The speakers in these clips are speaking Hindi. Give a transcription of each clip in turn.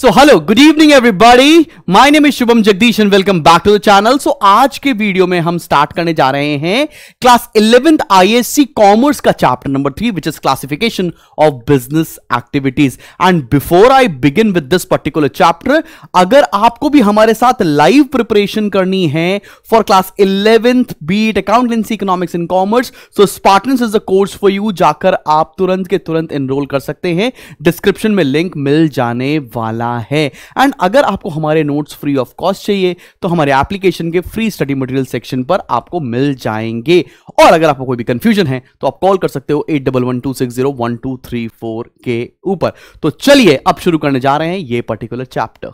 So hello good evening everybody my name is Shubham Jagdish and welcome back to the channel so आज के वीडियो में हम स्टार्ट करने जा रहे हैं क्लास इलेवेंथ आईएससी कॉमर्स का chapter number three which is classification of business activities and before I begin with this particular chapter अगर आपको भी हमारे साथ लाइव प्रिपरेशन करनी है फॉर क्लास इलेवेंथ बीट accountancy economics in commerce so Spart is a course for you जाकर आप तुरंत के तुरंत एनरोल कर सकते हैं डिस्क्रिप्शन में लिंक मिल जाने वाला वाला है एंड अगर आपको हमारे नोट्स फ्री ऑफ कॉस्ट चाहिए तो हमारे एप्लीकेशन के फ्री स्टडी मटेरियल सेक्शन पर आपको मिल जाएंगे और अगर आपको कोई भी कंफ्यूजन है तो आप कॉल कर सकते हो एट के ऊपर तो चलिए अब शुरू करने जा रहे हैं ये particular chapter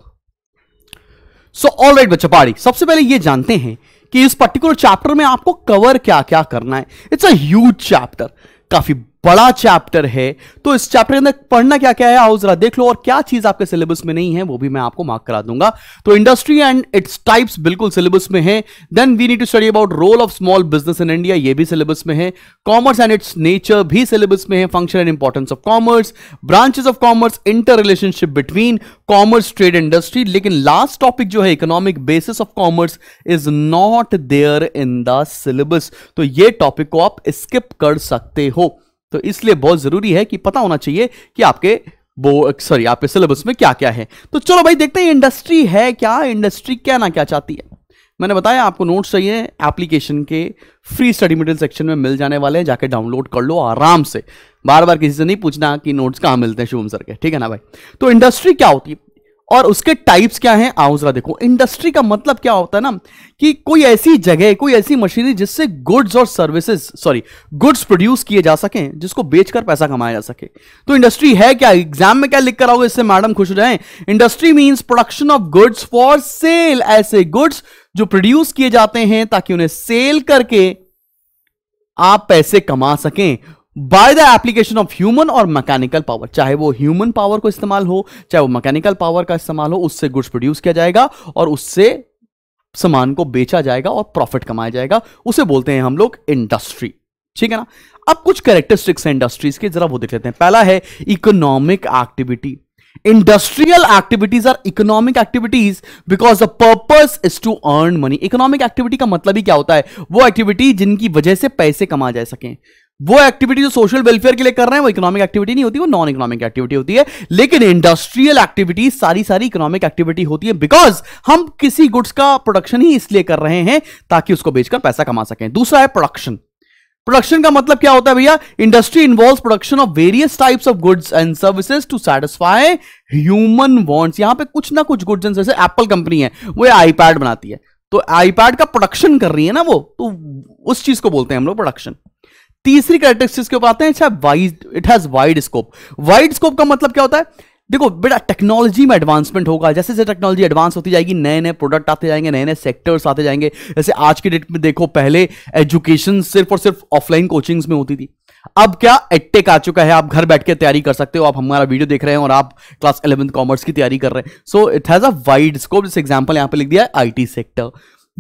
so all right बच्चा पाड़ी सबसे पहले ये जानते हैं कि इस पर्टिकुलर चैप्टर में आपको कवर क्या क्या करना है इट्स अ ह्यूज चैप्टर काफी बड़ा चैप्टर है तो इस चैप्टर के अंदर पढ़ना क्या क्या है आओ जरा देख लो और क्या चीज आपके सिलेबस में नहीं है वो भी मैं आपको मार्क करा दूंगा तो इंडस्ट्री एंड इट्स टाइप्स बिल्कुल सिलेबस में है then we need to study about role of small business in India ये भी सिलेबस में है कॉमर्स एंड इट्स नेचर भी सिलेबस में है function and importance of commerce branches of commerce inter relationship between commerce trade industry लेकिन लास्ट टॉपिक जो है economic basis of commerce is not there in the syllabus तो ये टॉपिक को आप स्किप कर सकते हो तो इसलिए बहुत जरूरी है कि पता होना चाहिए कि आपके वो सॉरी आपके सिलेबस में क्या क्या है तो चलो भाई देखते हैं इंडस्ट्री है क्या इंडस्ट्री क्या ना क्या चाहती है मैंने बताया आपको नोट्स चाहिए एप्लीकेशन के फ्री स्टडी मटेरियल सेक्शन में मिल जाने वाले हैं जाके डाउनलोड कर लो आराम से बार बार किसी से नहीं पूछना कि नोट्स कहाँ मिलते हैं शुभम सर के ठीक है ना भाई तो इंडस्ट्री क्या होती है और उसके टाइप्स क्या हैं आओ जरा देखो इंडस्ट्री का मतलब क्या होता है ना कि कोई ऐसी जगह कोई ऐसी मशीनरी जिससे गुड्स और सर्विसेज सॉरी गुड्स प्रोड्यूस किए जा सकें जिसको बेचकर पैसा कमाया जा सके तो इंडस्ट्री है क्या एग्जाम में क्या लिख कर आओगे इससे मैडम खुश रहें industry means production of goods for sale ऐसे गुड्स जो प्रोड्यूस किए जाते हैं ताकि उन्हें सेल करके आप पैसे कमा सकें by the application of human और मैकेनिकल पावर चाहे वो ह्यूमन पावर को इस्तेमाल हो चाहे वो मैकेनिकल पावर का इस्तेमाल हो उससे गुड्स प्रोड्यूस किया जाएगा और उससे सामान को बेचा जाएगा और प्रॉफिट कमाया जाएगा उसे बोलते हैं हम लोग इंडस्ट्री ठीक है ना अब कुछ कैरेक्टरिस्टिक्स हैं इंडस्ट्रीज के जरा वो देख लेते हैं पहला है economic activity industrial activities are economic activities because the purpose is to earn money economic activity का मतलब ही क्या होता है वो एक्टिविटी जिनकी वजह से पैसे कमा जा सके वो एक्टिविटी जो सोशल वेलफेयर के लिए कर रहे हैं वो इकोनॉमिक एक्टिविटी नहीं होती वो नॉन इकोनॉमिक एक्टिविटी होती है लेकिन इंडस्ट्रियल एक्टिविटी सारी सारी इकोनॉमिक एक्टिविटी होती है बिकॉज हम किसी गुड्स का प्रोडक्शन ही इसलिए कर रहे हैं ताकि उसको बेचकर पैसा कमा सकें दूसरा है प्रोडक्शन प्रोडक्शन का मतलब क्या होता है भैया industry involve production of various types of goods and services to satisfy human wants यहां पे कुछ ना कुछ गुड्स एंड जैसे एप्पल कंपनी है वो आईपैड बनाती है तो आईपैड का प्रोडक्शन कर रही है ना वो तो उस चीज को बोलते हैं हम लोग प्रोडक्शन तीसरी कैरेक्टरिस्टिक्स के ऊपर आते हैं अच्छा wide it has wide scope wide scope का मतलब क्या होता है देखो बेटा टेक्नोलॉजी में एडवांसमेंट होगा जैसे जैसे टेक्नोलॉजी एडवांस होती जाएगी नए नए प्रोडक्ट आते जाएंगे नए नए सेक्टर्स आते जाएंगे जैसे आज के डेट में देखो पहले एजुकेशन सिर्फ और सिर्फ ऑफलाइन कोचिंग्स में होती थी अब क्या एटेक आ चुका है आप घर बैठ के तैयारी कर सकते हो आप हमारा वीडियो देख रहे हैं और आप क्लास इलेवंथ कॉमर्स की तैयारी कर रहे हैं so it has a wide scope जैसे एग्जाम्पल यहां पर लिख दिया है आई सेक्टर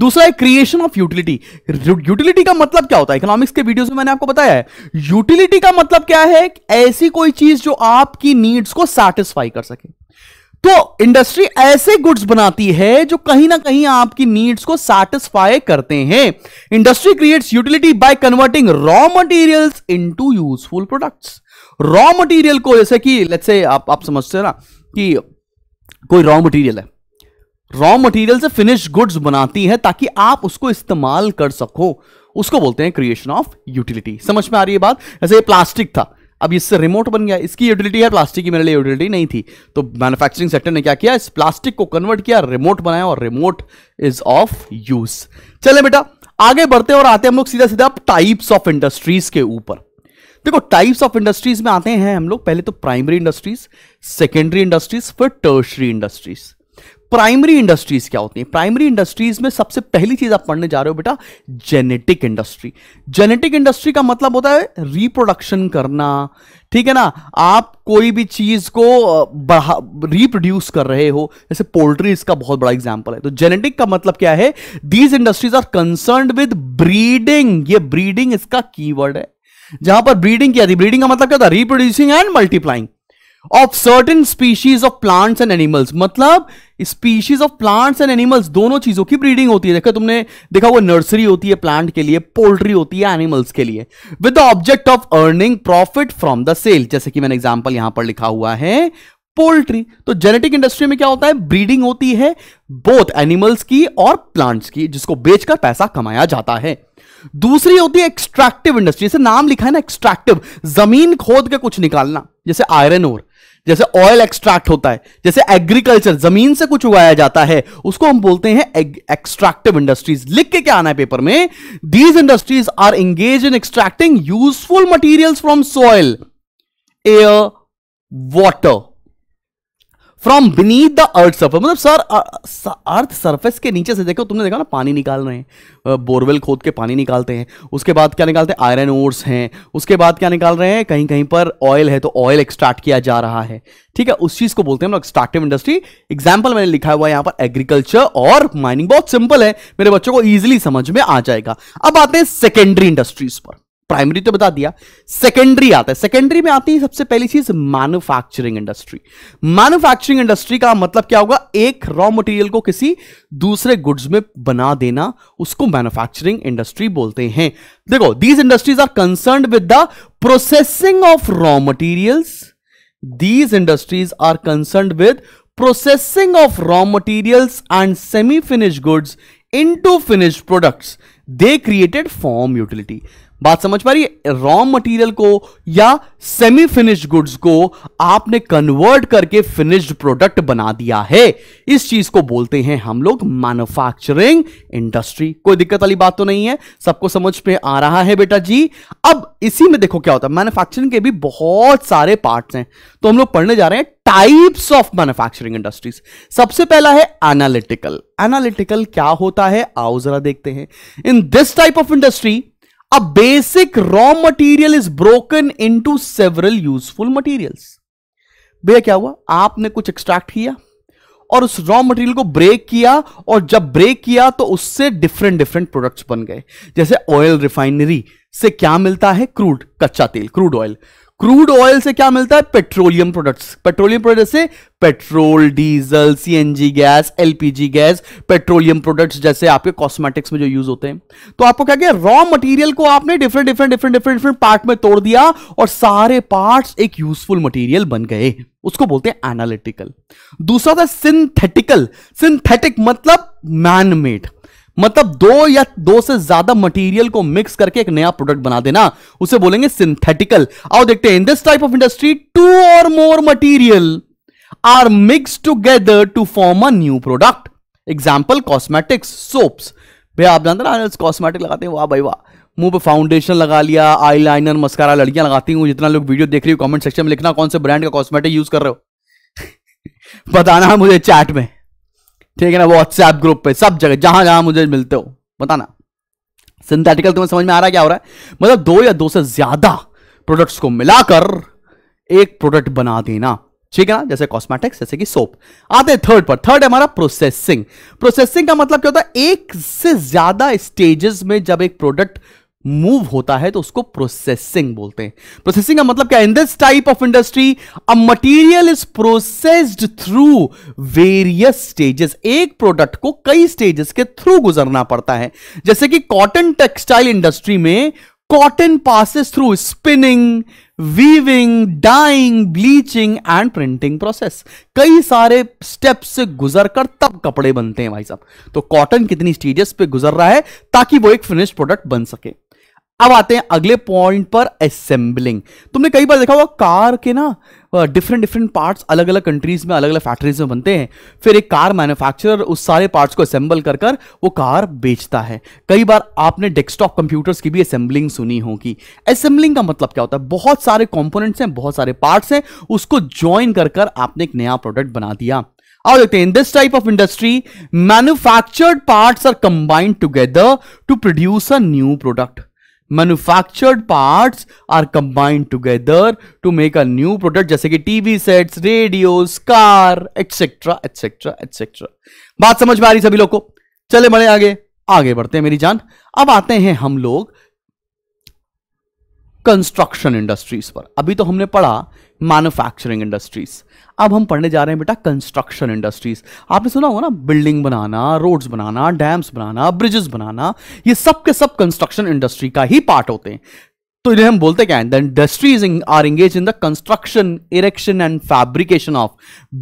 दूसरा है क्रिएशन ऑफ यूटिलिटी यूटिलिटी का मतलब क्या होता है इकोनॉमिक्स के वीडियोस में मैंने आपको बताया है यूटिलिटी का मतलब क्या है ऐसी कोई चीज जो आपकी नीड्स को सेटिस्फाई कर सके तो इंडस्ट्री ऐसे गुड्स बनाती है जो कहीं ना कहीं आपकी नीड्स को सेटिस्फाई करते हैं industry creates utility by converting raw materials into useful products raw material को जैसे कि लेट्स से आप आप समझते हो ना कि कोई रॉ मटेरियल है रॉ मटेरियल से फिनिश गुड्स बनाती है ताकि आप उसको इस्तेमाल कर सको उसको बोलते हैं क्रिएशन ऑफ यूटिलिटी समझ में आ रही है बात ऐसे ये प्लास्टिक था अब इससे रिमोट बन गया इसकी यूटिलिटी है प्लास्टिक की मेरे लिए यूटिलिटी नहीं थी तो मैन्युफैक्चरिंग सेक्टर ने क्या किया इस प्लास्टिक को कन्वर्ट किया रिमोट बनाया और रिमोट इज ऑफ यूज चले बेटा आगे बढ़ते और आते हम लोग सीधा सीधा टाइप्स ऑफ इंडस्ट्रीज के ऊपर देखो टाइप्स ऑफ इंडस्ट्रीज में आते हैं हम लोग पहले तो प्राइमरी इंडस्ट्रीज सेकेंडरी इंडस्ट्रीज फिर टर्शरी इंडस्ट्रीज प्राइमरी इंडस्ट्रीज क्या होती है प्राइमरी इंडस्ट्रीज में सबसे पहली चीज आप पढ़ने जा रहे हो बेटा जेनेटिक इंडस्ट्री जेनेटिक इंडस्ट्री का मतलब होता है रिप्रोडक्शन करना ठीक है ना आप कोई भी चीज को बढ़ा रिप्रोड्यूस कर रहे हो जैसे पोल्ट्री इसका बहुत बड़ा एग्जाम्पल है तो जेनेटिक का मतलब क्या है these industries are concern with breeding ये ब्रीडिंग इसका कीवर्ड है जहां पर ब्रीडिंग किया थी ब्रीडिंग का मतलब क्या था reproducing and multiplying of certain species of plants and animals मतलब species of plants and animals दोनों चीजों की ब्रीडिंग होती है देखो तुमने देखा वो नर्सरी होती है प्लांट के लिए पोल्ट्री होती है एनिमल्स के लिए with the object of earning profit from the sale जैसे कि मैंने एग्जाम्पल यहां पर लिखा हुआ है पोल्ट्री तो जेनेटिक इंडस्ट्री में क्या होता है ब्रीडिंग होती है बोथ एनिमल्स की और प्लांट्स की जिसको बेचकर पैसा कमाया जाता है दूसरी होती है एक्सट्रैक्टिव इंडस्ट्री जैसे नाम लिखा है ना एक्सट्रैक्टिव जमीन खोद के कुछ निकालना जैसे आयरन ओर जैसे ऑयल एक्सट्रैक्ट होता है जैसे एग्रीकल्चर जमीन से कुछ उगाया जाता है उसको हम बोलते हैं एक्सट्रैक्टिव इंडस्ट्रीज लिख के क्या आना है पेपर में these industries are engage in extracting useful material from soil air water from beneath the earth surface मतलब सर अर्थ सर्फेस के नीचे से देखो तुमने देखा ना पानी निकाल रहे हैं बोरवेल खोद के पानी निकालते हैं उसके बाद क्या निकालते हैं आयरन ओर्स हैं उसके बाद क्या निकाल रहे हैं कहीं कहीं पर ऑयल है तो ऑयल एक्सट्रैक्ट किया जा रहा है ठीक है उस चीज को बोलते हैं हम लोग एक्सट्रैक्टिव इंडस्ट्री एग्जाम्पल मैंने लिखा हुआ है यहाँ पर एग्रीकल्चर और माइनिंग बहुत सिंपल है मेरे बच्चों को ईजिली समझ में आ जाएगा अब आते हैं सेकेंडरी इंडस्ट्रीज पर प्राइमरी तो बता दिया सेकेंडरी आता है सेकेंडरी में आती है सबसे पहली चीज मैन्युफैक्चरिंग इंडस्ट्री मैन्युफैक्चरिंग इंडस्ट्री का मतलब क्या होगा एक रॉ मटेरियल को किसी दूसरे गुड्स में बना देना उसको मैन्युफैक्चरिंग इंडस्ट्री बोलते हैं देखो these industries are concern with the processing of raw materials industries are concern with processing of raw raw and semi finish goods into finish products they created form utility बात समझ पा रही है रॉ मटेरियल को या सेमी फिनिश्ड गुड्स को आपने कन्वर्ट करके फिनिश्ड प्रोडक्ट बना दिया है इस चीज को बोलते हैं हम लोग मैन्युफैक्चरिंग इंडस्ट्री कोई दिक्कत वाली बात तो नहीं है सबको समझ में आ रहा है बेटा जी अब इसी में देखो क्या होता है मैन्युफैक्चरिंग के भी बहुत सारे पार्ट्स हैं तो हम लोग पढ़ने जा रहे हैं टाइप्स ऑफ मैन्युफैक्चरिंग इंडस्ट्रीज सबसे पहला है एनालिटिकल एनालिटिकल क्या होता है आओ जरा देखते हैं in this type of industry A basic raw material is broken into several useful materials. भैया क्या हुआ आपने कुछ एक्सट्रैक्ट किया और उस रॉ मटेरियल को ब्रेक किया और जब ब्रेक किया तो उससे डिफरेंट डिफरेंट प्रोडक्ट्स बन गए जैसे ऑयल रिफाइनरी से क्या मिलता है क्रूड कच्चा तेल क्रूड ऑयल क्रूड ऑयल से क्या मिलता है पेट्रोलियम प्रोडक्ट्स पेट्रोलियम प्रोडक्ट्स से petrol diesel CNG gas LPG gas petroleum products जैसे आपके कॉस्मेटिक्स में जो यूज होते हैं तो आपको क्या किया रॉ मटेरियल को आपने different different different different different part में तोड़ दिया और सारे पार्ट्स एक यूजफुल मटेरियल बन गए उसको बोलते हैं एनालिटिकल दूसरा था सिंथेटिकल सिंथेटिक मतलब मैन मेड मतलब दो या दो से ज्यादा मटेरियल को मिक्स करके एक नया प्रोडक्ट बना देना उसे बोलेंगे सिंथेटिकल आओ देखते हैं in this type of industry two और more material are mix together to form a new product example cosmetics soaps भैया आप जानते ना कॉस्मेटिक लगाते हैं वाह भाई वाह मुंह पे फाउंडेशन लगा लिया आई लाइनर मस्कारा लड़कियां लगाती हूँ जितना लोग वीडियो देख रही हो कमेंट सेक्शन में लिखना कौन से ब्रांड का कॉस्मेटिक यूज कर रहे हो बताना मुझे चैट में ठीक है ना व्हाट्सएप ग्रुप पे सब जगह जहां जहां मुझे मिलते हो बताना सिंथेटिकल तुम्हें समझ में आ रहा है क्या हो रहा है मतलब दो या दो से ज्यादा प्रोडक्ट्स को मिलाकर एक प्रोडक्ट बना देना ठीक है ना जैसे कॉस्मेटिक्स जैसे कि सोप आते हैं थर्ड पर थर्ड है हमारा प्रोसेसिंग प्रोसेसिंग का मतलब क्या होता है एक से ज्यादा स्टेजेस में जब एक प्रोडक्ट मूव होता है तो उसको प्रोसेसिंग बोलते हैं प्रोसेसिंग का मतलब क्या in this type of industry a material is processed through various stages एक प्रोडक्ट को कई स्टेजेस के थ्रू गुजरना पड़ता है जैसे कि कॉटन टेक्सटाइल इंडस्ट्री में cotton passes through spinning weaving dyeing bleaching and printing process कई सारे स्टेप से गुजर कर तब कपड़े बनते हैं भाई साहब तो कॉटन कितनी स्टेजेस पे गुजर रहा है ताकि वो एक फिनिश प्रोडक्ट बन सके अब आते हैं अगले पॉइंट पर असेंबलिंग तुमने कई बार देखा होगा कार के ना डिफरेंट डिफरेंट पार्ट्स अलग अलग कंट्रीज में अलग अलग फैक्ट्रीज में बनते हैं फिर एक कार मैन्युफैक्चरर उस सारे पार्ट्स को असेंबल कर कर वो कार बेचता है कई बार आपने डेस्कटॉप कंप्यूटर्स की भी असेंबलिंग सुनी होगी असेंबलिंग का मतलब क्या होता है बहुत सारे कॉम्पोनेंट्स हैं बहुत सारे पार्ट्स हैं उसको ज्वाइन कर कर आपने एक नया प्रोडक्ट बना दिया आओ देखते हैं in this type of industry manufactured parts are combined together to produce a new product manufactured parts are combined together to make a new product जैसे कि TV sets radio car etcetera etcetera etcetera बात समझ में आ रही सभी लोग को चले बड़े आगे आगे बढ़ते हैं मेरी जान अब आते हैं हम लोग कंस्ट्रक्शन इंडस्ट्रीज पर अभी तो हमने पढ़ा मैन्युफैक्चरिंग इंडस्ट्रीज अब हम पढ़ने जा रहे हैं बेटा कंस्ट्रक्शन इंडस्ट्रीज आपने सुना होगा ना बिल्डिंग बनाना रोड्स बनाना डैम्स बनाना ब्रिजेस बनाना ये सब के सब कंस्ट्रक्शन इंडस्ट्री का ही पार्ट होते हैं तो इन्हें हम बोलते क्या है the industries are engage in the construction erection and fabrication of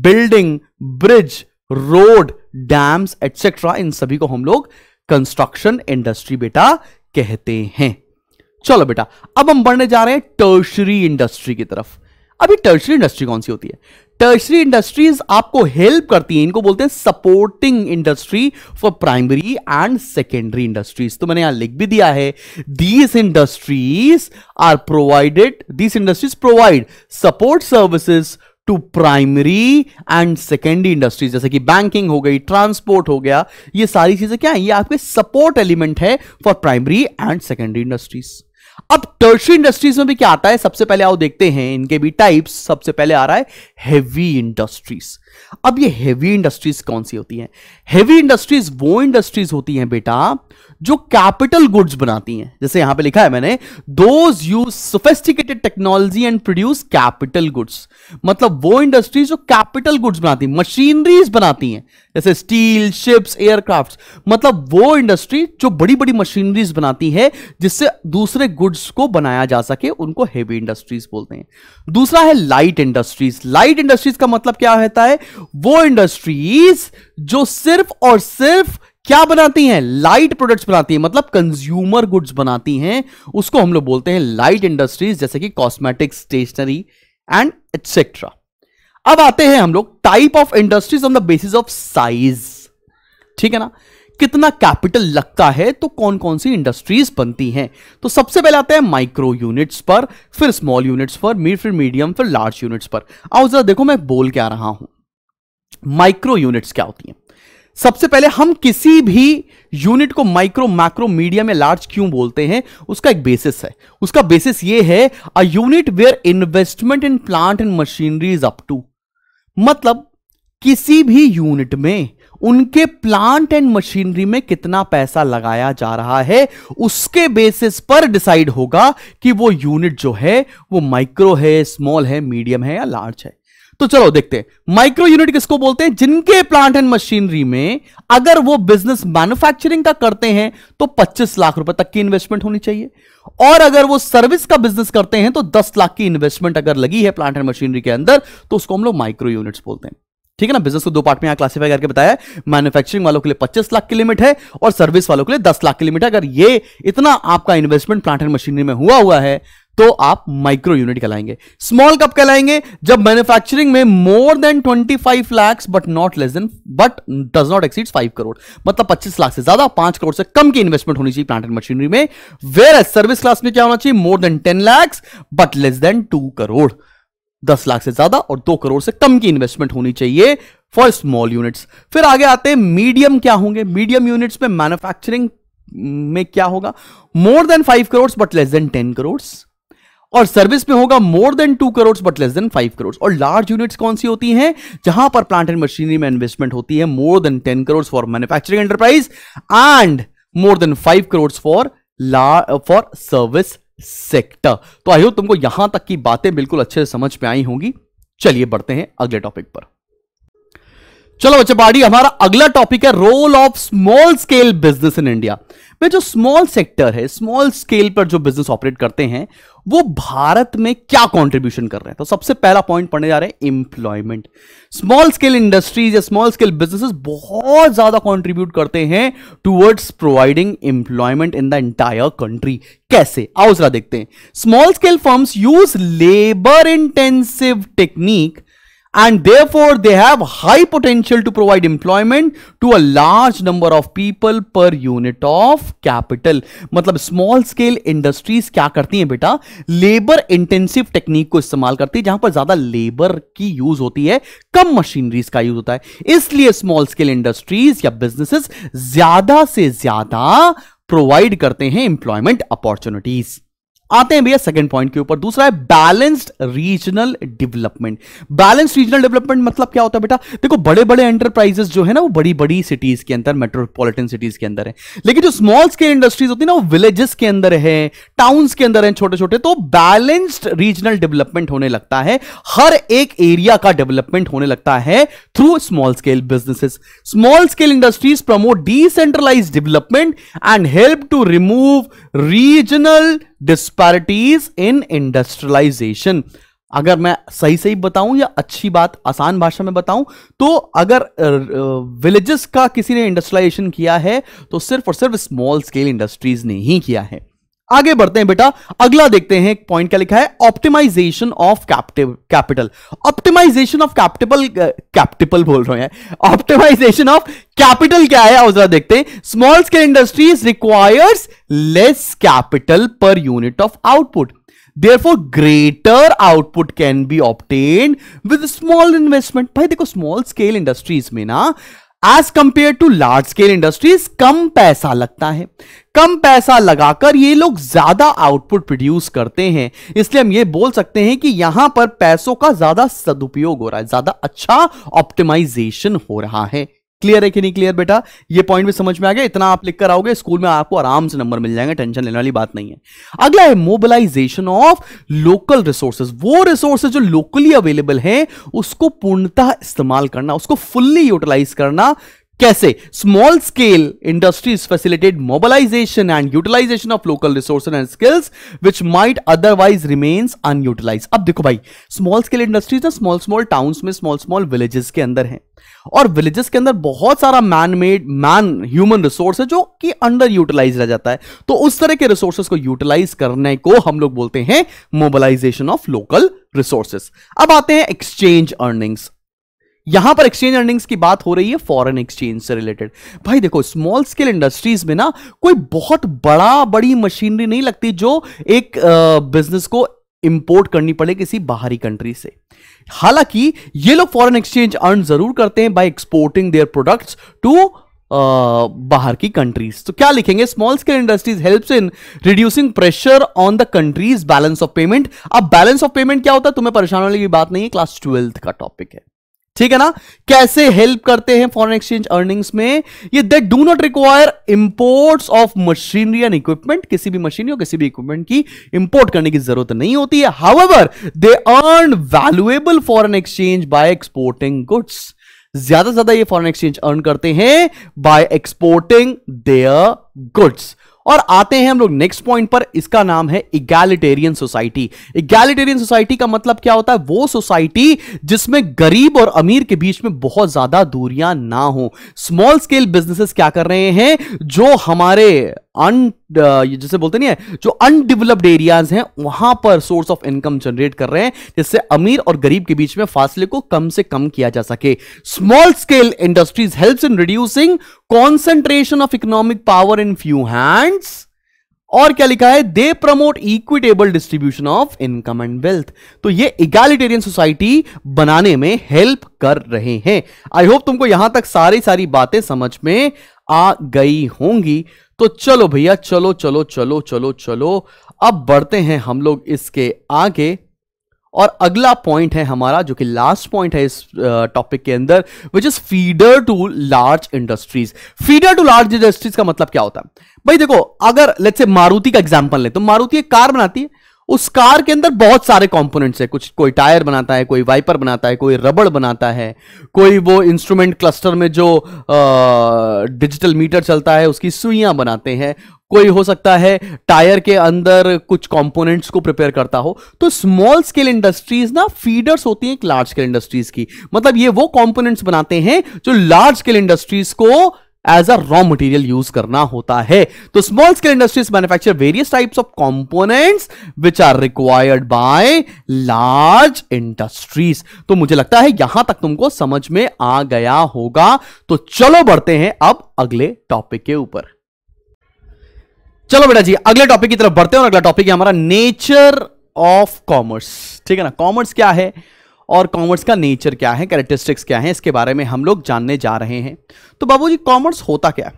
building bridge road dams etcetera इन सभी को हम लोग कंस्ट्रक्शन इंडस्ट्री बेटा कहते हैं चलो बेटा अब हम बढ़ने जा रहे हैं टर्शरी इंडस्ट्री की तरफ अभी टर्सरी इंडस्ट्री कौन सी होती है टर्सरी इंडस्ट्रीज आपको हेल्प करती है इनको बोलते हैं supporting industry for primary and secondary industries तो मैंने यहां लिख भी दिया है these industries are provided these industries provide support services to primary and secondary industries जैसे कि बैंकिंग हो गई ट्रांसपोर्ट हो गया ये सारी चीजें क्या है ये आपके सपोर्ट एलिमेंट है for primary and secondary industries अब टर्शरी इंडस्ट्रीज में भी क्या आता है सबसे पहले आओ देखते हैं इनके भी टाइप्स सबसे पहले आ रहा है हेवी इंडस्ट्रीज अब ये हेवी इंडस्ट्रीज कौन सी होती हैं हेवी इंडस्ट्रीज वो इंडस्ट्रीज होती हैं बेटा जो कैपिटल गुड्स बनाती हैं जैसे यहां पे लिखा है मैंने those use sophisticated technology and produce capital goods मतलब वो इंडस्ट्रीज जो कैपिटल गुड्स बनाती हैं मशीनरीज बनाती हैं जैसे स्टील शिप्स एयरक्राफ्ट मतलब वो इंडस्ट्री जो बड़ी बड़ी मशीनरीज बनाती है जिससे दूसरे गुड्स को बनाया जा सके उनको हेवी इंडस्ट्रीज बोलते हैं दूसरा है लाइट इंडस्ट्रीज लाइट इंडस्ट्रीज का मतलब क्या होता है वो इंडस्ट्रीज जो सिर्फ और सिर्फ क्या बनाती हैं लाइट प्रोडक्ट्स बनाती हैं मतलब कंज्यूमर गुड्स बनाती हैं उसको हम लोग बोलते हैं लाइट इंडस्ट्रीज जैसे कि कॉस्मेटिक स्टेशनरी एंड एटसेट्रा अब आते हैं हम लोग type of industries on the basis of size ठीक है ना कितना कैपिटल लगता है तो कौन कौन सी इंडस्ट्रीज बनती हैं तो सबसे पहले आते हैं माइक्रो यूनिट्स पर फिर स्मॉल यूनिट्स पर फिर मीडियम फिर लार्ज यूनिट्स पर आओ जरा देखो मैं बोल क्या रहा हूं माइक्रो यूनिट्स क्या होती हैं सबसे पहले हम किसी भी यूनिट को माइक्रो मैक्रो मीडिया में लार्ज क्यों बोलते हैं उसका एक बेसिस है उसका बेसिस ये है a unit where investment in plant and machinery is up to मतलब किसी भी यूनिट में उनके प्लांट एंड मशीनरी में कितना पैसा लगाया जा रहा है उसके बेसिस पर डिसाइड होगा कि वो यूनिट जो है वो माइक्रो है स्मॉल है मीडियम है या लार्ज है तो चलो देखते हैं माइक्रो यूनिट किसको बोलते हैं जिनके प्लांट एंड मशीनरी में अगर वो बिजनेस मैन्युफैक्चरिंग का करते हैं तो 25 लाख रुपए तक की इन्वेस्टमेंट होनी चाहिए और अगर वो सर्विस का बिजनेस करते हैं तो 10 लाख की इन्वेस्टमेंट अगर लगी है प्लांट एंड मशीनरी के अंदर तो उसको हम लोग माइक्रो यूनिट्स बोलते हैं ठीक है ना बिजनेस को दो पार्ट में यहां क्लासिफाई करके बताया मैन्युफैक्चरिंग वालों के लिए 25 लाख की लिमिट है और सर्विस वालों के लिए 10 लाख की लिमिट है अगर ये इतना आपका इन्वेस्टमेंट प्लांट एंड मशीनरी में हुआ हुआ है तो आप माइक्रो यूनिट कहलाएंगे स्मॉल कब कहलाएंगे जब मैन्युफैक्चरिंग में more than 25 lakh but not less than but does not exceed 5 crore मतलब 25 लाख से ज्यादा 5 करोड़ से कम की इन्वेस्टमेंट होनी चाहिए प्लांट एंड मशीनरी में वेयर एज सर्विस क्लास में क्या होना चाहिए more than 10 lakh but less than 2 crore दस लाख से ज्यादा और दो करोड़ से कम की इन्वेस्टमेंट होनी चाहिए फॉर स्मॉल यूनिट्स फिर आगे आते हैं मीडियम क्या होंगे मीडियम यूनिट्स में मैन्युफैक्चरिंग में क्या होगा more than five crore but less than ten crore और सर्विस पे होगा more than two crore but less than five crore और लार्ज यूनिट्स कौन सी होती हैं जहां पर प्लांट एंड मशीनरी में इन्वेस्टमेंट होती है more than ten crore for manufacturing enterprise and more than five crore for for service sector तो आई होप तुमको यहां तक की बातें बिल्कुल अच्छे से समझ में आई होंगी चलिए बढ़ते हैं अगले टॉपिक पर चलो बच्चे बाड़ी हमारा अगला टॉपिक है role of small scale business in India में जो स्मॉल सेक्टर है स्मॉल स्केल पर जो बिजनेस ऑपरेट करते हैं वो भारत में क्या कंट्रीब्यूशन कर रहे हैं तो सबसे पहला पॉइंट पढ़ने जा रहे हैं एम्प्लॉयमेंट स्मॉल स्केल इंडस्ट्रीज या स्मॉल स्केल बिजनेसेस बहुत ज्यादा कंट्रीब्यूट करते हैं towards providing employment in the entire country कैसे आओ जरा देखते हैं small scale firms use labour intensive technique and therefore they have high potential to provide employment to a large number of people per unit of capital मतलब स्मॉल स्केल इंडस्ट्रीज क्या करती हैं बेटा लेबर इंटेंसिव टेक्निक को इस्तेमाल करती है जहां पर ज्यादा लेबर की यूज होती है कम मशीनरीज का यूज होता है इसलिए स्मॉल स्केल इंडस्ट्रीज या बिजनेसेस ज्यादा से ज्यादा प्रोवाइड करते हैं एम्प्लॉयमेंट अपॉर्चुनिटीज़ आते हैं भैया सेकंड पॉइंट के ऊपर दूसरा है balanced regional development balanced regional development मतलब क्या होता है बेटा देखो बड़े बड़े एंटरप्राइजेस जो है ना वो बड़ी बड़ी सिटीज के अंदर मेट्रोपॉलिटन सिटीज के अंदर है लेकिन जो स्मॉल स्केल इंडस्ट्रीज होती है ना वो विलेजेस के अंदर है टाउन्स के अंदर है छोटे छोटे तो बैलेंस्ड रीजनल डेवलपमेंट होने लगता है हर एक एरिया का डेवलपमेंट होने लगता है through small scale businesses small scale industries promote decentralize development and help to remove regional disparities in industrialization अगर मैं सही सही बताऊं या अच्छी बात आसान भाषा में बताऊं तो अगर विलेजेस का किसी ने इंडस्ट्रियलाइजेशन किया है तो सिर्फ और सिर्फ स्मॉल स्केल इंडस्ट्रीज ने ही किया है आगे बढ़ते हैं बेटा अगला देखते हैं एक पॉइंट क्या लिखा है optimization of capital optimization of capital capital बोल रहे हैं ऑप्टिमाइजेशन ऑफ कैपिटल क्या है और जरा देखते हैं small scale industries requires less capital per unit of output therefore greater output can be obtained with small investment भाई देखो small scale industries में ना as compare to large scale industries कम पैसा लगता है कम पैसा लगाकर ये लोग ज्यादा आउटपुट प्रोड्यूस करते हैं इसलिए हम ये बोल सकते हैं कि यहां पर पैसों का ज्यादा सदुपयोग हो रहा है ज्यादा अच्छा ऑप्टिमाइजेशन हो रहा है क्लियर है कि नहीं क्लियर बेटा ये पॉइंट भी समझ में आ गया इतना आप लिखकर आओगे स्कूल में आपको आराम से नंबर मिल जाएंगे टेंशन लेने वाली बात नहीं है अगला है मोबिलाइजेशन ऑफ लोकल रिसोर्सेज वो रिसोर्सेज जो लोकली अवेलेबल है उसको पूर्णतः इस्तेमाल करना उसको फुल्ली यूटिलाइज करना कैसे small scale industries facilitate mobilization and utilization of local resource and skills which might otherwise remains unutilize अब देखो भाई स्मॉल स्केल इंडस्ट्रीज ना स्मॉल स्मॉल टाउन में स्मॉल स्मॉल विलेजेस के अंदर है और विलेजेस के अंदर बहुत सारा man made man human resource है जो कि अंडर यूटिलाइज रह जाता है तो उस तरह के रिसोर्सेस को यूटिलाइज करने को हम लोग बोलते हैं मोबिलाइजेशन ऑफ लोकल रिसोर्सेस अब आते हैं एक्सचेंज अर्निंग्स यहां पर एक्सचेंज अर्निंग्स की बात हो रही है फॉरेन एक्सचेंज से रिलेटेड भाई देखो स्मॉल स्केल इंडस्ट्रीज में ना कोई बहुत बड़ा बड़ी मशीनरी नहीं लगती जो एक बिजनेस को इंपोर्ट करनी पड़े किसी बाहरी कंट्री से हालांकि ये लोग फॉरेन एक्सचेंज अर्न जरूर करते हैं by exporting their products to बाहर की कंट्रीज तो क्या लिखेंगे small scale industries helps in reducing pressure on the countries balance of payment अब बैलेंस ऑफ पेमेंट क्या होता है तुम्हें परेशान होने की बात नहीं है क्लास ट्वेल्थ का टॉपिक है ठीक है ना कैसे हेल्प करते हैं फॉरेन एक्सचेंज अर्निंग्स में ये they do not require imports of machinery and equipment किसी भी मशीनरी और किसी भी इक्विपमेंट की इंपोर्ट करने की जरूरत नहीं होती है however they earn valuable foreign exchange by exporting goods ज्यादा से ज्यादा ये फॉरेन एक्सचेंज अर्न करते हैं बाय एक्सपोर्टिंग देयर गुड्स और आते हैं हम लोग नेक्स्ट पॉइंट पर इसका नाम है इगैलिटेरियन सोसाइटी इगैलिटेरियन सोसाइटी का मतलब क्या होता है वो सोसाइटी जिसमें गरीब और अमीर के बीच में बहुत ज्यादा दूरियां ना हो स्मॉल स्केल बिजनेसेस क्या कर रहे हैं जो हमारे अन uh, जैसे बोलते नहीं है जो अनडेवलप्ड एरियाज हैं वहां पर सोर्स ऑफ इनकम जनरेट कर रहे हैं जिससे अमीर और गरीब के बीच में फासले को कम से कम किया जा सके small scale industries helps in reducing concentration of economic power in few hands और क्या लिखा है they promote equitable distribution of income and wealth तो ये इगालिटेरियन सोसाइटी बनाने में हेल्प कर रहे हैं आई होप तुमको यहां तक सारी सारी बातें समझ में आ गई होंगी तो चलो भैया चलो चलो चलो चलो चलो अब बढ़ते हैं हम लोग इसके आगे और अगला पॉइंट है हमारा जो कि लास्ट पॉइंट है इस टॉपिक के अंदर which is feeder to large industries feeder to large industries का मतलब क्या होता है भाई देखो अगर लेट्स से मारुति का एग्जांपल ले तो मारुति एक कार बनाती है उस कार के अंदर बहुत सारे कंपोनेंट्स है कुछ कोई टायर बनाता है कोई वाइपर बनाता है कोई रबड़ बनाता है कोई वो इंस्ट्रूमेंट क्लस्टर में जो डिजिटल मीटर चलता है उसकी सुइयां बनाते हैं कोई हो सकता है टायर के अंदर कुछ कंपोनेंट्स को प्रिपेयर करता हो तो स्मॉल स्केल इंडस्ट्रीज ना फीडर्स होती हैं लार्ज स्केल इंडस्ट्रीज की मतलब ये वो कंपोनेंट्स बनाते हैं जो लार्ज स्केल इंडस्ट्रीज को as a raw material use करना होता है तो small scale industries manufacture various types of components which are required by large industries तो मुझे लगता है यहां तक तुमको समझ में आ गया होगा तो चलो बढ़ते हैं अब अगले टॉपिक के ऊपर चलो बेटा जी अगले टॉपिक की तरफ बढ़ते हैं और अगला टॉपिक है हमारा नेचर ऑफ कॉमर्स ठीक है ना कॉमर्स क्या है और कॉमर्स का नेचर क्या है कैरेक्टरिस्टिक्स क्या है इसके बारे में हम लोग जानने जा रहे हैं तो जी कॉमर्स होता क्या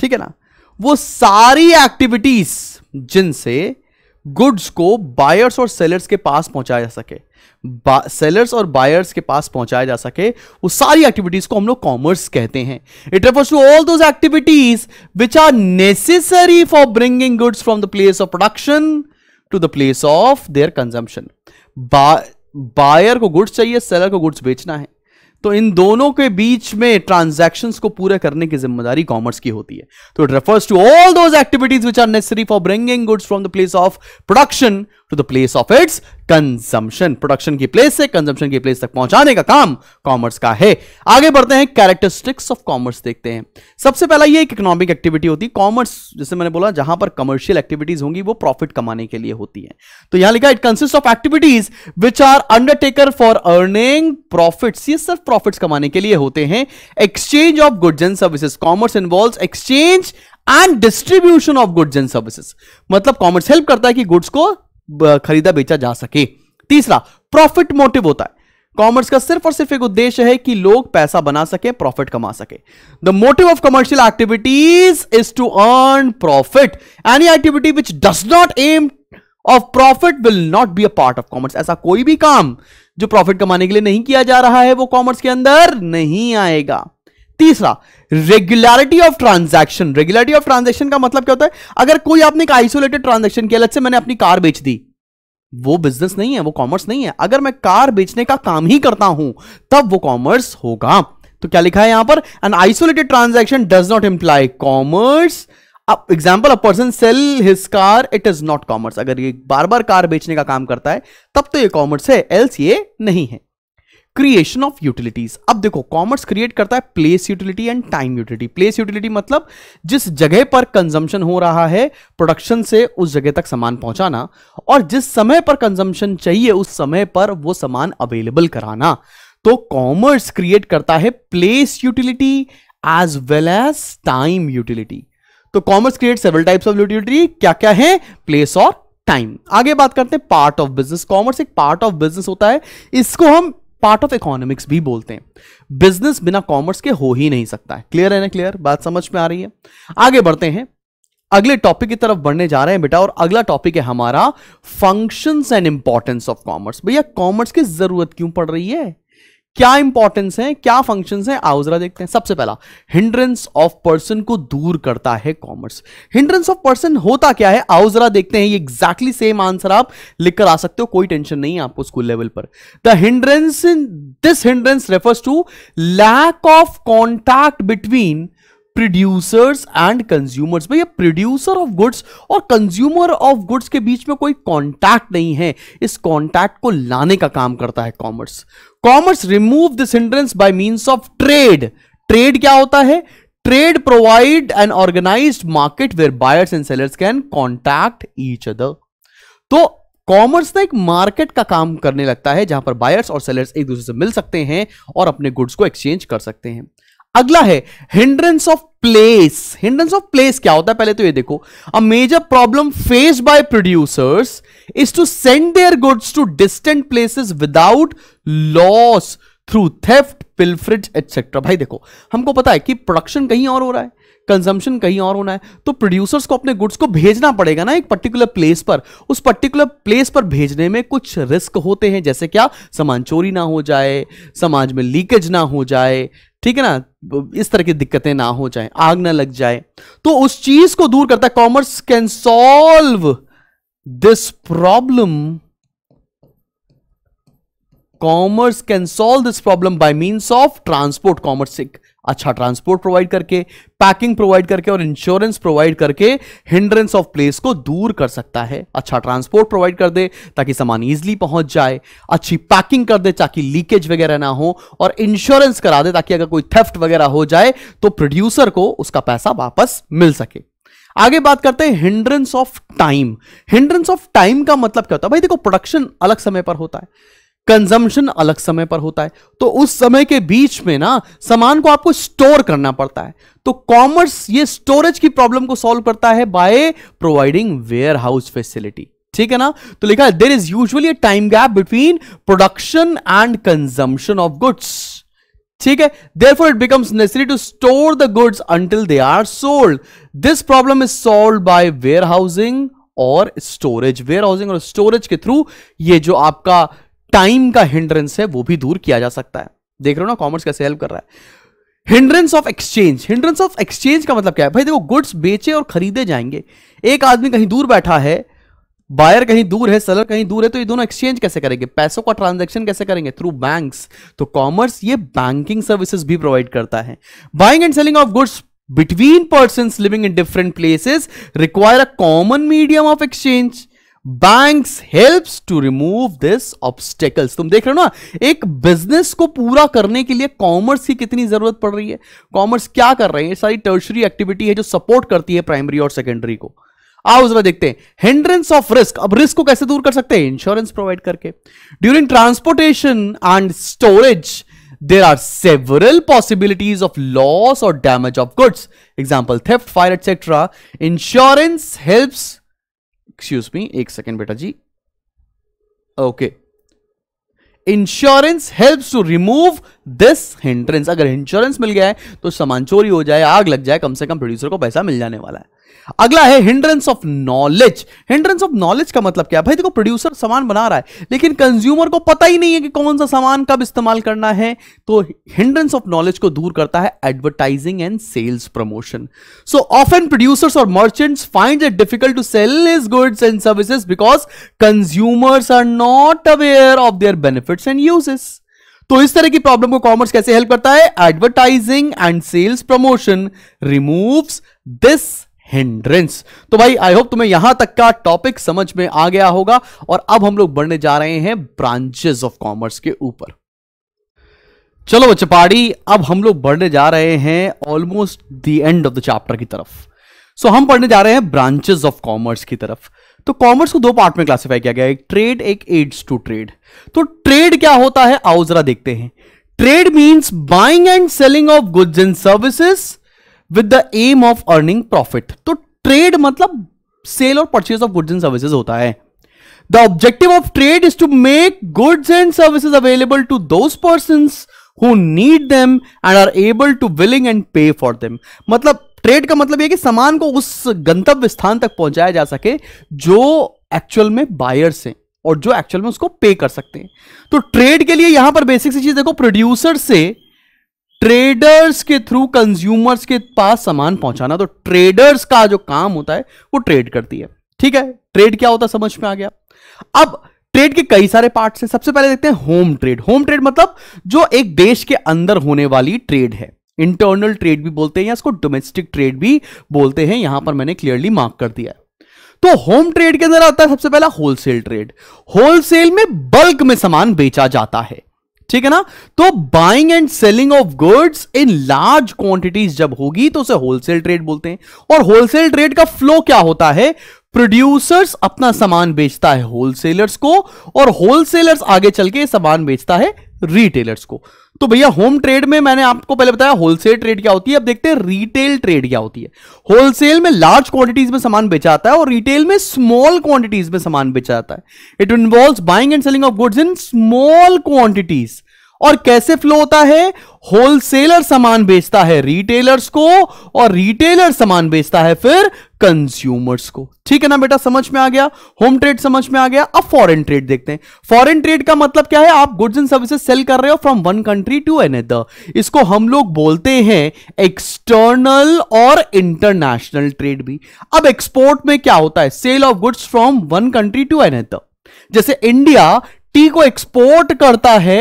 ठीक है ना वो सारी एक्टिविटीज जिनसे गुड्स को बायर्स और सेलर्स के पास पहुंचाया जा सके सेलर्स और बायर्स के पास पहुंचाया जा सके वो सारी एक्टिविटीज को हम लोग कॉमर्स कहते हैं it refers to all those activities which are necessary for bringing goods from the place of production to the place of their consumption buyer को गुड्स चाहिए सेलर को गुड्स बेचना है तो इन दोनों के बीच में ट्रांजैक्शंस को पूरा करने की जिम्मेदारी कॉमर्स की होती है तो it refers to all those activities which are necessary for bringing goods from the place of production to the place of its consumption production की प्लेस से कंजम्पशन की प्लेस तक पहुंचाने का काम कॉमर्स का है आगे बढ़ते हैं कैरेक्टरिस्टिक्स ऑफ कॉमर्स देखते हैं सबसे पहला ये एक इकोनॉमिक एक्टिविटी होती है कॉमर्स जैसे मैंने बोला जहां पर कमर्शियल एक्टिविटीज होंगी वो प्रॉफिट कमाने के लिए होती है तो यहां लिखा it consist of activities which are undertaken for earning profit ये सिर्फ प्रॉफिट कमाने के लिए होते हैं exchange of goods and services commerce involve exchange and distribution of goods and services मतलब कॉमर्स हेल्प करता है कि गुड्स को खरीदा बेचा जा सके तीसरा प्रॉफिट मोटिव होता है कॉमर्स का सिर्फ और सिर्फ एक उद्देश्य है कि लोग पैसा बना सके प्रॉफिट कमा सके the motive of commercial activities is to earn profit any activity which does not aim of profit will not be a part of commerce ऐसा कोई भी काम जो प्रॉफिट कमाने के लिए नहीं किया जा रहा है वो कॉमर्स के अंदर नहीं आएगा तीसरा regularity of transaction regularity of transaction का मतलब क्या होता है अगर कोई आपने एक आइसोलेटेड ट्रांजैक्शन किया से मैंने अपनी कार बेच दी वो बिजनेस नहीं है वो कॉमर्स नहीं है अगर मैं कार बेचने का काम ही करता हूं तब वो कॉमर्स होगा तो क्या लिखा है यहां पर an isolated transaction does not imply commerce अब example a person sell his car it is not commerce अगर ये बार बार कार बेचने का काम करता है तब तो ये कॉमर्स है एल्स ये नहीं है क्रिएशन ऑफ यूटिलिटीज अब देखो कॉमर्स क्रिएट करता है place utility and time utility place utility मतलब जिस जगह पर कंजम्पशन हो रहा है प्रोडक्शन से उस जगह तक सामान पहुंचाना और जिस समय पर कंजम्पशन चाहिए उस समय पर वो सामान अवेलेबल कराना तो कॉमर्स क्रिएट करता है place utility as well as time utility तो commerce create several types of utility क्या क्या है प्लेस और टाइम आगे बात करते हैं पार्ट ऑफ बिजनेस कॉमर्स एक पार्ट ऑफ बिजनेस होता है इसको हम पार्ट ऑफ इकोनॉमिक्स भी बोलते हैं बिजनेस बिना कॉमर्स के हो ही नहीं सकता है क्लियर है ना क्लियर बात समझ में आ रही है आगे बढ़ते हैं अगले टॉपिक की तरफ बढ़ने जा रहे हैं बेटा और अगला टॉपिक है हमारा functions and importance of commerce भैया कॉमर्स की जरूरत क्यों पड़ रही है क्या इंपॉर्टेंस है क्या फंक्शन है आओ जरा देखते हैं सबसे पहला हिंड्रेंस ऑफ पर्सन को दूर करता है कॉमर्स हिंड्रेंस ऑफ पर्सन होता क्या है आओ जरा देखते हैं ये एग्जैक्टली सेम आंसर आप लिखकर आ सकते हो कोई टेंशन नहीं है आपको स्कूल लेवल पर the hindrance this hindrance refers to lack of contact between producers and consumers भैया प्रोड्यूसर ऑफ गुड्स और कंज्यूमर ऑफ गुड्स के बीच में कोई कॉन्टैक्ट नहीं है इस कॉन्टैक्ट को लाने का काम करता है commerce commerce remove this hindrance by means of trade trade क्या होता है trade provide an organise market where buyers and sellers can contact each other तो कॉमर्स ना एक मार्केट का काम करने लगता है जहां पर बायर्स और सेलर्स एक दूसरे से मिल सकते हैं और अपने गुड्स को एक्सचेंज कर सकते हैं अगला है hindrance of place hindrance of place क्या होता है पहले तो ये देखो a major problem faced by producers is to send their goods to distant places without loss through theft pilferage etcetera भाई देखो हमको पता है कि प्रोडक्शन कहीं और हो रहा है कंजम्पशन कहीं और होना है तो प्रोड्यूसर्स को अपने गुड्स को भेजना पड़ेगा ना एक पर्टिकुलर प्लेस पर उस पर्टिकुलर प्लेस पर भेजने में कुछ रिस्क होते हैं जैसे क्या सामान चोरी ना हो जाए समाज में लीकेज ना हो जाए ठीक है ना इस तरह की दिक्कतें ना हो जाए आग ना लग जाए तो उस चीज को दूर करता है commerce can solve this problem commerce can solve this problem by means of transport commerce एक अच्छा ट्रांसपोर्ट प्रोवाइड करके पैकिंग प्रोवाइड करके और इंश्योरेंस प्रोवाइड करके हिंड्रेंस ऑफ प्लेस को दूर कर सकता है अच्छा ट्रांसपोर्ट प्रोवाइड कर दे ताकि सामान इजिली पहुंच जाए अच्छी पैकिंग कर दे ताकि लीकेज वगैरह ना हो और इंश्योरेंस करा दे ताकि अगर कोई थेफ्ट वगैरह हो जाए तो प्रोड्यूसर को उसका पैसा वापस मिल सके आगे बात करते हैं hindrance of time hindrance of time का मतलब क्या होता है भाई देखो प्रोडक्शन अलग समय पर होता है कंजम्पशन अलग समय पर होता है तो उस समय के बीच में ना सामान को आपको स्टोर करना पड़ता है तो कॉमर्स ये स्टोरेज की प्रॉब्लम को सॉल्व करता है by providing warehouse facility ठीक है ना तो लिखा है there is usually time gap between production and consumption of goods ठीक है therefore it becomes necessary to store the goods until they are sold this problem is solve by warehousing और स्टोरेज वेयर हाउसिंग और स्टोरेज के थ्रू ये जो आपका टाइम का हिंड्रेंस है वो भी दूर किया जा सकता है देख रहे हो ना कॉमर्स कैसे हेल्प कर रहा है hindrance of exchange hindrance of exchange का मतलब क्या है भाई देखो गुड्स बेचे और खरीदे जाएंगे एक आदमी कहीं दूर बैठा है बायर कहीं दूर है सेलर कहीं दूर है तो ये दोनों एक्सचेंज कैसे करेंगे पैसों का ट्रांजैक्शन कैसे करेंगे थ्रू बैंक्स तो कॉमर्स ये बैंकिंग सर्विसेज भी प्रोवाइड करता है buying and selling of goods between person living in different places require a common medium of exchange banks helps to remove this obstacles तुम देख रहे हो ना एक बिजनेस को पूरा करने के लिए कॉमर्स की कितनी जरूरत पड़ रही है कॉमर्स क्या कर रहे हैं सारी टर्शरी एक्टिविटी है जो सपोर्ट करती है प्राइमरी और सेकेंडरी को आओ जरा देखते हैं हिंड्रेंस ऑफ रिस्क अब रिस्क को कैसे दूर कर सकते हैं इंश्योरेंस प्रोवाइड करके during transportation and storage there are several possibilities of loss और damage of goods example theft insurance etc excuse me एक सेकेंड बेटा जी okay insurance help to remove this hindrance अगर इंश्योरेंस मिल गया है तो सामान चोरी हो जाए आग लग जाए कम से कम प्रोड्यूसर को पैसा मिल जाने वाला है अगला है hindrance of knowledge hindrance of knowledge का मतलब क्या भाई देखो प्रोड्यूसर सामान बना रहा है लेकिन कंज्यूमर को पता ही नहीं है कि कौन सा सामान कब इस्तेमाल करना है तो हिंड्रेंस ऑफ नॉलेज को दूर करता है advertising and sales promotion so often producers और merchants find it difficult to sell is goods and services because consumers are not aware of their benefit and uses तो इस तरह की प्रॉब्लम को कॉमर्स कैसे हेल्प करता है advertising and sales promotion removes this hindrance तो भाई आई होप तुम्हें यहां तक का टॉपिक समझ में आ गया होगा और अब हम लोग बढ़ने जा रहे हैं ब्रांचेस ऑफ कॉमर्स के ऊपर चलो चपाड़ी अब हम लोग बढ़ने जा रहे हैं almost the end of the chapter की तरफ सो so, हम पढ़ने जा रहे हैं ब्रांचेस ऑफ कॉमर्स की तरफ तो कॉमर्स को दो पार्ट में क्लासिफाई किया गया एक ट्रेड एक एड्स टू ट्रेड तो ट्रेड क्या होता है आओ जरा देखते हैं trade means buying and selling of goods and services with the aim of earning profit तो ट्रेड मतलब सेल और purchase of goods and services होता है the objective of trade is to make goods and services available to those person who need them and are able to willing and pay for them मतलब ट्रेड का मतलब यह कि सामान को उस गंतव्य स्थान तक पहुंचाया जा सके जो एक्चुअल में बायर्स हैं और जो एक्चुअल में उसको पे कर सकते हैं तो ट्रेड के लिए यहां पर बेसिक सी चीज देखो प्रोड्यूसर से ट्रेडर्स के थ्रू कंज्यूमर्स के पास सामान पहुंचाना तो ट्रेडर्स का जो काम होता है वो ट्रेड करती है ठीक है ट्रेड क्या होता है समझ में आ गया अब ट्रेड के कई सारे पार्ट है सबसे पहले देखते हैं होम ट्रेड होम ट्रेड मतलब जो एक देश के अंदर होने वाली ट्रेड है इंटरनल ट्रेड भी बोलते हैं या इसको डोमेस्टिक ट्रेड भी बोलते हैं यहां पर मैंने क्लियरली मार्क कर दिया है तो होम ट्रेड के अंदर आता है सबसे पहला होलसेल ट्रेड होलसेल में बल्क में सामान बेचा जाता है ठीक है ना तो buying and selling of goods in large quantities जब होगी तो उसे होलसेल ट्रेड बोलते हैं और होलसेल ट्रेड का फ्लो क्या होता है प्रोड्यूसर्स अपना सामान बेचता है होलसेलर्स को और होलसेलर्स आगे चल के सामान बेचता है रिटेलर्स को तो भैया होम ट्रेड में मैंने आपको पहले बताया होलसेल ट्रेड क्या होती है अब देखते हैं रिटेल ट्रेड क्या होती है होलसेल में लार्ज क्वांटिटीज में सामान बेचा जाता है और रिटेल में स्मॉल क्वांटिटीज में सामान बेचा जाता है it involve buying and selling of goods in small quantities और कैसे फ्लो होता है होलसेलर सामान बेचता है रिटेलर्स को और रिटेलर सामान बेचता है फिर कंज्यूमर्स को ठीक है ना बेटा समझ में आ गया होम ट्रेड समझ में आ गया अब फॉरेन ट्रेड देखते हैं फॉरेन ट्रेड का मतलब क्या है आप गुड्स एंड सर्विसेज सेल कर रहे हो from one country to another इसको हम लोग बोलते हैं एक्सटर्नल और इंटरनेशनल ट्रेड भी अब एक्सपोर्ट में क्या होता है sale of goods from one country to another जैसे इंडिया टी को एक्सपोर्ट करता है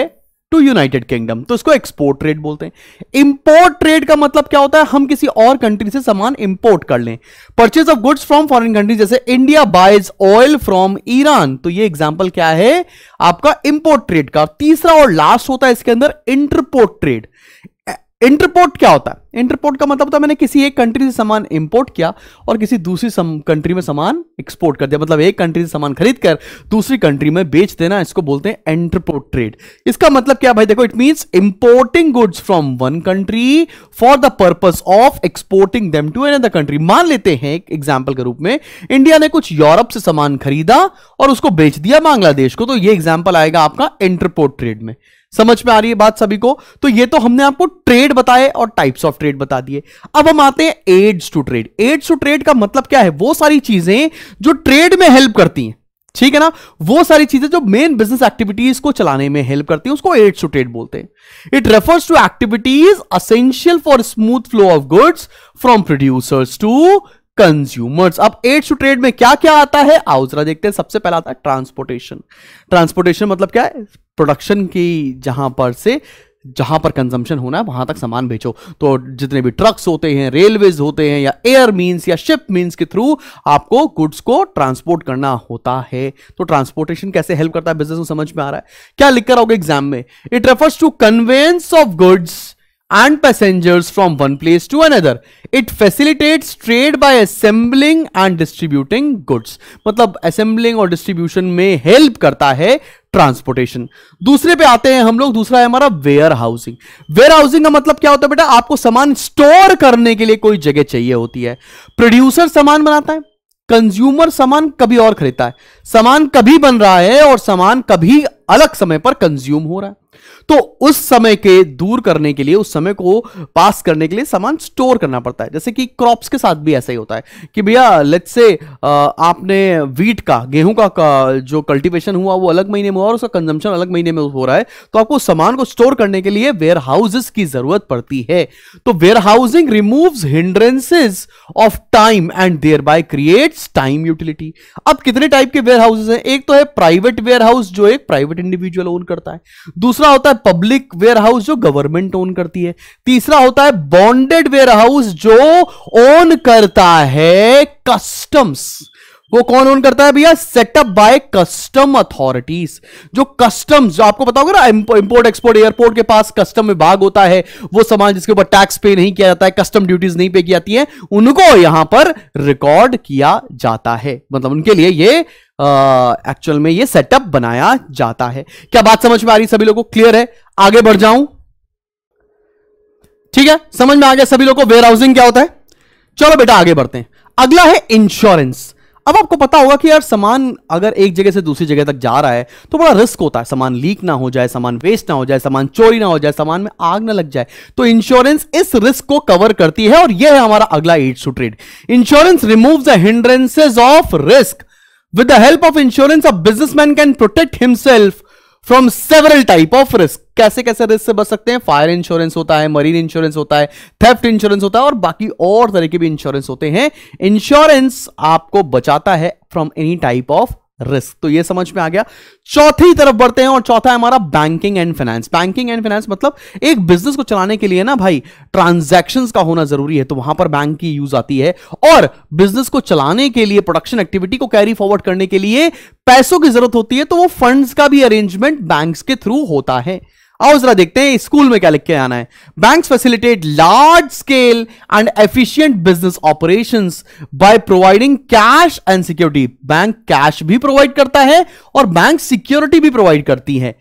टू यूनाइटेड किंगडम तो इसको एक्सपोर्ट ट्रेड बोलते हैं इंपोर्ट ट्रेड का मतलब क्या होता है हम किसी और कंट्री से सामान इंपोर्ट कर लें purchase of goods from foreign country जैसे India buys oil from Iran तो ये एग्जाम्पल क्या है आपका इंपोर्ट ट्रेड का तीसरा और लास्ट होता है इसके अंदर इंटरपोर्ट ट्रेड इंटरपोर्ट क्या होता है इंटरपोर्ट का मतलब होता है मैंने किसी एक कंट्री से सामान इंपोर्ट किया और किसी दूसरी कंट्री में सामान एक्सपोर्ट कर दिया मतलब एक कंट्री से सामान खरीद कर दूसरी कंट्री में बेच देना इसको बोलते हैं इंटरपोर्ट ट्रेड इसका मतलब क्या भाई देखो it means importing goods from one country for the purpose of exporting them to an country मान लेते हैं एक एग्जाम्पल के रूप में इंडिया ने कुछ यूरोप से सामान खरीदा और उसको बेच दिया बांग्लादेश को तो यह एग्जाम्पल आएगा आपका इंटरपोर्ट ट्रेड में समझ में आ रही है बात सभी को तो ये तो हमने आपको ट्रेड बताए और टाइप्स ऑफ ट्रेड बता दिए अब हम आते हैं aids to trade aids to trade का मतलब क्या है वो सारी चीजें जो ट्रेड में हेल्प करती हैं ठीक है ना वो सारी चीजें जो मेन बिजनेस एक्टिविटीज को चलाने में हेल्प करती है उसको एड्स टू ट्रेड बोलते हैं it refers to activities essential for smooth flow of goods from producers to consumers अब एड्स टू ट्रेड में क्या क्या आता है आओ जरा देखते हैं सबसे पहला आता है ट्रांसपोर्टेशन ट्रांसपोर्टेशन मतलब क्या है प्रोडक्शन की जहां पर से जहां पर कंजम्पशन होना है वहां तक सामान बेचो तो जितने भी ट्रक्स होते हैं रेलवेज होते हैं या एयर मीन्स या शिप मीन्स के थ्रू आपको गुड्स को ट्रांसपोर्ट करना होता है तो ट्रांसपोर्टेशन कैसे हेल्प करता है बिजनेस में समझ में आ रहा है क्या लिख कर आओगे एग्जाम में it refers to conveyance of goods and passengers from one place to another. It facilitates trade by assembling and distributing goods. मतलब assembling or distribution में help करता है ट्रांसपोर्टेशन दूसरे पे आते हैं हम लोग दूसरा है हमारा वेयर हाउसिंग वेयर हाउसिंग का मतलब क्या होता है बेटा आपको सामान स्टोर करने के लिए कोई जगह चाहिए होती है प्रोड्यूसर सामान बनाता है कंज्यूमर सामान कभी और खरीदता है सामान कभी बन रहा है और सामान कभी अलग समय पर कंज्यूम हो रहा है तो उस समय के दूर करने के लिए उस समय को पास करने के लिए सामान स्टोर करना पड़ता है जैसे कि क्रॉप्स के साथ भी ऐसा ही होता है कि भैया लेट्स से आपने वीट का गेहूं का, का जो कल्टीवेशन हुआ वो अलग महीने में और उसका कंजम्पशन अलग महीने में हो रहा है तो आपको सामान को स्टोर करने के लिए वेयर हाउसेस की जरूरत पड़ती है तो warehousing remove hindrances of time and thereby creates time utility अब कितने टाइप के वेयर हाउसेज हैं एक तो है प्राइवेट वेयर हाउस जो एक प्राइवेट इंडिविजुअल ओन करता है दूसरा होता है है पब्लिक वेयर हाउस जो गवर्नमेंट ओन करती है तीसरा होता है बॉन्डेड वेयर हाउस जो ओन करता है कस्टम्स वो कौन ओन करता है भैया सेटअप बाय कस्टम अथॉरिटीज जो कस्टम्स जो आपको बताओगे ना इंपोर्ट एक्सपोर्ट एयरपोर्ट के पास कस्टम विभाग होता है वो सामान जिसके ऊपर टैक्स पे नहीं किया जाता है कस्टम ड्यूटीज नहीं पे की जाती है उनको यहां पर रिकॉर्ड किया जाता है मतलब उनके लिए ये एक्चुअल में ये सेटअप बनाया जाता है क्या बात समझ में आ रही सभी लोगों को क्लियर है आगे बढ़ जाऊं ठीक है समझ में आ गया सभी लोगों को वेयर हाउसिंग क्या होता है चलो बेटा आगे बढ़ते हैं अगला है इंश्योरेंस अब आपको पता होगा कि यार सामान अगर एक जगह से दूसरी जगह तक जा रहा है तो बड़ा रिस्क होता है सामान लीक ना हो जाए सामान वेस्ट ना हो जाए सामान चोरी ना हो जाए सामान में आग ना लग जाए तो इंश्योरेंस इस रिस्क को कवर करती है और यह है हमारा अगला aids to trade insurance remove the hindrances of risk with the help of insurance a businessman can protect himself from several type of risk कैसे कैसे रिस्क से बच सकते हैं फायर इंश्योरेंस होता है मरीन इंश्योरेंस होता है थेफ्ट इंश्योरेंस होता है और बाकी और तरह के भी इंश्योरेंस होते हैं इंश्योरेंस आपको बचाता है from any type of risk तो ये समझ में आ गया चौथी तरफ बढ़ते हैं और चौथा है हमारा banking and finance banking and finance मतलब एक बिजनेस को चलाने के लिए ना भाई ट्रांजैक्शंस का होना जरूरी है तो वहां पर बैंक की यूज आती है और बिजनेस को चलाने के लिए प्रोडक्शन एक्टिविटी को कैरी फॉरवर्ड करने के लिए पैसों की जरूरत होती है तो वो फंड का भी अरेंजमेंट बैंक के थ्रू होता है आओ जरा देखते हैं स्कूल में क्या लिख के आना है bank facilitate large scale and efficient business operation by providing cash and security bank cash भी प्रोवाइड करता है और बैंक सिक्योरिटी भी प्रोवाइड करती है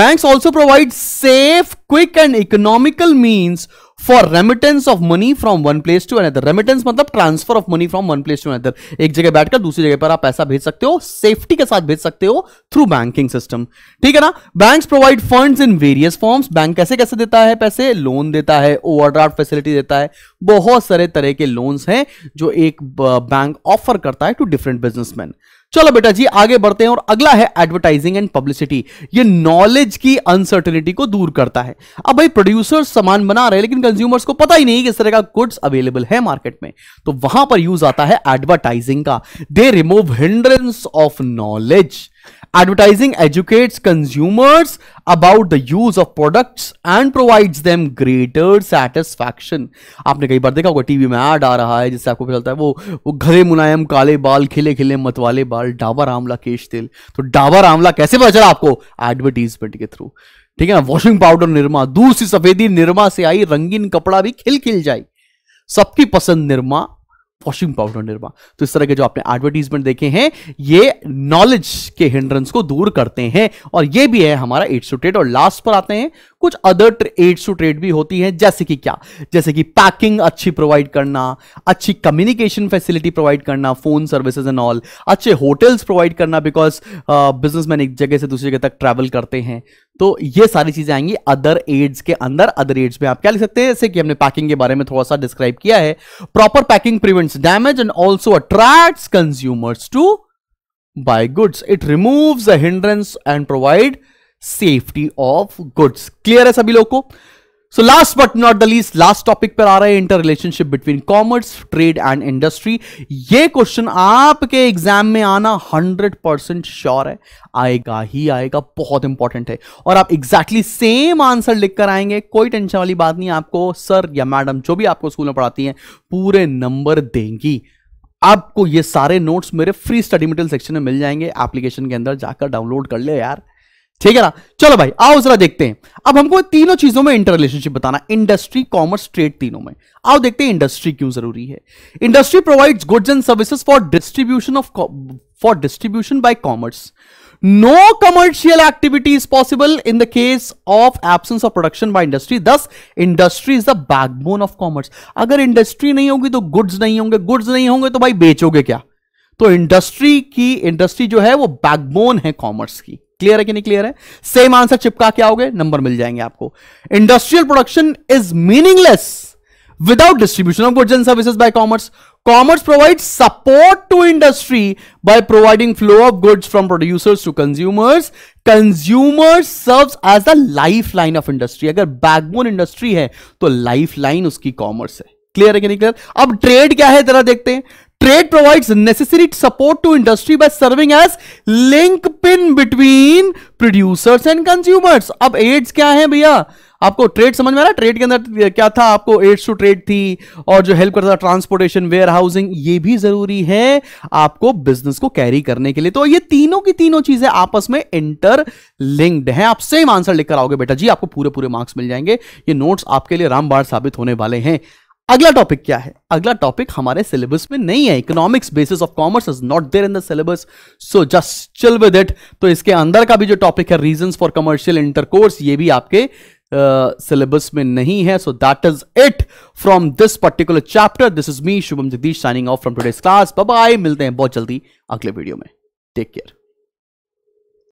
bank also provide safe quick and economical mean for remittance of money from one place to another remittance मतलब transfer of money from one place to another एक जगह बैठकर दूसरी जगह पर आप पैसा भेज सकते हो सेफ्टी के साथ भेज सकते हो थ्रू बैंकिंग सिस्टम ठीक है ना bank provide fund in various forms bank कैसे कैसे देता है पैसे लोन देता है ओवरड्राफ्ट फैसिलिटी देता है बहुत सारे तरह के लोन्स हैं जो एक बैंक ऑफर करता है टू डिफरेंट बिजनेसमैन चलो बेटा जी आगे बढ़ते हैं और अगला है एडवर्टाइजिंग एंड पब्लिसिटी ये नॉलेज की अनसर्टेनिटी को दूर करता है अब भाई प्रोड्यूसर सामान बना रहे हैं लेकिन कंज्यूमर्स को पता ही नहीं किस तरह का गुड्स अवेलेबल है मार्केट में तो वहां पर यूज आता है एडवर्टाइजिंग का they remove hindrance of knowledge Advertising educates consumers about the use of products and provides them greater satisfaction. आपने कई बार देखा होगा टीवी में ऐड आ रहा है जिससे आपको पता चलता है वो वो घरे मुलायम काले बाल खिले खिले मतवाले बाल डाबर आंवला केश तेल तो डाबर आंवला कैसे पता चला आपको एडवर्टीजमेंट के थ्रू ठीक है ना वॉशिंग पाउडर निर्मा दूसरी सफेदी निर्मा से आई रंगीन कपड़ा भी खिल खिल जाए सबकी पसंद निर्मा वॉशिंग पाउडर निर्मा तो इस तरह के जो आपने एडवर्टीजमेंट देखे हैं ये नॉलेज के हिंड्रेंस को दूर करते हैं और ये भी है हमारा एट और लास्ट पर आते हैं कुछ अदर एड्स टू ट्रेड भी होती है जैसे कि क्या जैसे कि पैकिंग अच्छी प्रोवाइड करना अच्छी कम्युनिकेशन फैसिलिटी प्रोवाइड करना फोन सर्विसेज एंड ऑल अच्छे होटल्स प्रोवाइड करना बिकॉज बिजनेसमैन uh, एक जगह से दूसरी जगह तक ट्रैवल करते हैं तो ये सारी चीजें आएंगी अदर एड्स के अंदर अदर एड्स में आप क्या लिख सकते हैं जैसे कि हमने पैकिंग के बारे में थोड़ा सा डिस्क्राइब किया है proper packing prevents damage and also attract consumers to buy goods it removes the hindrance and provide safety of goods clear है सभी लोगों को so last but not the least last topic पर आ रहा है inter relationship between commerce trade and industry ये क्वेश्चन आपके एग्जाम में आना 100 परसेंट श्योर है आएगा ही आएगा बहुत इंपॉर्टेंट है और आप एग्जैक्टली सेम आंसर लिखकर आएंगे कोई टेंशन वाली बात नहीं आपको सर या मैडम जो भी आपको स्कूल में पढ़ाती हैं पूरे नंबर देंगी आपको ये सारे नोट्स मेरे फ्री स्टडी मटेरियल सेक्शन में मिल जाएंगे एप्लीकेशन के अंदर जाकर डाउनलोड कर ले यार ठीक है ना चलो भाई आओ जरा देखते हैं अब हमको तीनों चीजों में इंटर रिलेशनशिप बताना इंडस्ट्री कॉमर्स ट्रेड तीनों में आओ देखते हैं इंडस्ट्री क्यों जरूरी है industry provide goods and service for distribution of for distribution by commerce no commercial activity is possible in the case of absence of production by industry thus industry is the backbone of commerce अगर इंडस्ट्री नहीं होगी तो गुड्स नहीं होंगे गुड्स नहीं होंगे तो भाई बेचोगे क्या तो इंडस्ट्री की इंडस्ट्री जो है वो बैकबोन है कॉमर्स की क्लियर है कि नहीं क्लियर है सेम आंसर चिपका के आओगे नंबर मिल जाएंगे आपको industrial production is meaningless without distribution of goods and services by commerce commerce provide support to industry by providing flow of goods from producers to consumers consumers serve as the life line of industry अगर बैकबोन इंडस्ट्री है तो लाइफ लाइन उसकी कॉमर्स है क्लियर है कि नहीं क्लियर अब ट्रेड क्या है जरा देखते हैं trade provide necessary support to industry by serving as link pin between producers and consumers अब एड्स क्या है भैया आपको ट्रेड समझ में आ रहा ट्रेड के अंदर क्या था आपको एड्स टू ट्रेड थी और जो हेल्प करता था ट्रांसपोर्टेशन वेयर हाउसिंग ये भी जरूरी है आपको बिजनेस को कैरी करने के लिए तो ये तीनों की तीनों चीजें आपस में इंटर लिंक्ड है आप सेम आंसर लिखकर आओगे बेटा जी आपको पूरे पूरे मार्क्स मिल जाएंगे ये नोट्स आपके लिए रामबाड़ साबित होने वाले हैं अगला टॉपिक क्या है अगला टॉपिक हमारे सिलेबस में नहीं है economics basis of commerce is not there in the syllabus so just chill with it तो इसके अंदर का भी जो टॉपिक है रीजंस फॉर कमर्शियल इंटरकोर्स ये भी आपके सिलेबस uh, में नहीं है so that is it from this particular chapter this is me Shubham Jagdish signing off from today's class bye मिलते हैं बहुत जल्दी अगले वीडियो में टेक केयर